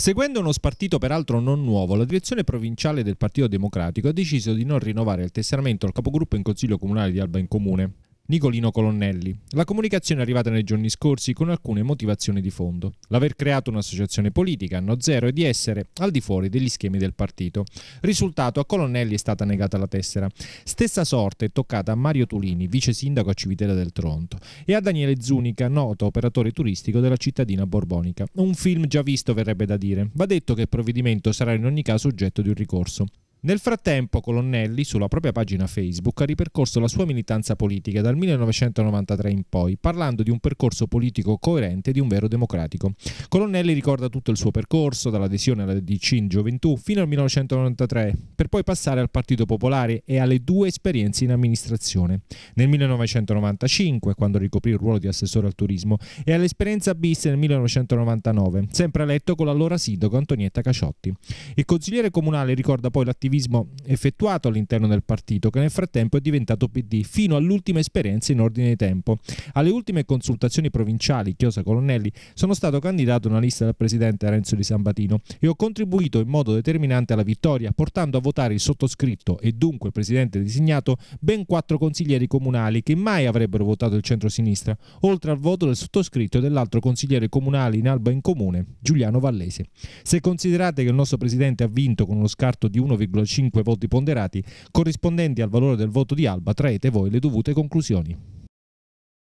Seguendo uno spartito peraltro non nuovo, la direzione provinciale del Partito Democratico ha deciso di non rinnovare il tesseramento al capogruppo in Consiglio Comunale di Alba in Comune. Nicolino Colonnelli. La comunicazione è arrivata nei giorni scorsi con alcune motivazioni di fondo. L'aver creato un'associazione politica anno zero e di essere al di fuori degli schemi del partito. Risultato, a Colonnelli è stata negata la tessera. Stessa sorte è toccata a Mario Tulini, vice sindaco a Civitella del Tronto, e a Daniele Zunica, noto operatore turistico della cittadina borbonica. Un film già visto verrebbe da dire. Va detto che il provvedimento sarà in ogni caso oggetto di un ricorso. Nel frattempo Colonnelli, sulla propria pagina Facebook, ha ripercorso la sua militanza politica dal 1993 in poi, parlando di un percorso politico coerente e di un vero democratico. Colonnelli ricorda tutto il suo percorso, dall'adesione alla DC in gioventù fino al 1993, per poi passare al Partito Popolare e alle due esperienze in amministrazione. Nel 1995, quando ricoprì il ruolo di assessore al turismo, e all'esperienza bis nel 1999, sempre eletto con l'allora sindaco Antonietta Caciotti. Il consigliere comunale ricorda poi l'attività attivismo effettuato all'interno del partito, che nel frattempo è diventato PD, fino all'ultima esperienza in ordine di tempo. Alle ultime consultazioni provinciali, Chiosa Colonnelli, sono stato candidato a una lista del presidente Renzo di Sambatino e ho contribuito in modo determinante alla vittoria, portando a votare il sottoscritto e dunque il presidente designato ben quattro consiglieri comunali che mai avrebbero votato il centro-sinistra, oltre al voto del sottoscritto e dell'altro consigliere comunale in Alba in Comune, Giuliano Vallese. Se considerate che il nostro presidente ha vinto con uno scarto di 1,5 1,5 voti ponderati, corrispondenti al valore del voto di Alba, traete voi le dovute conclusioni.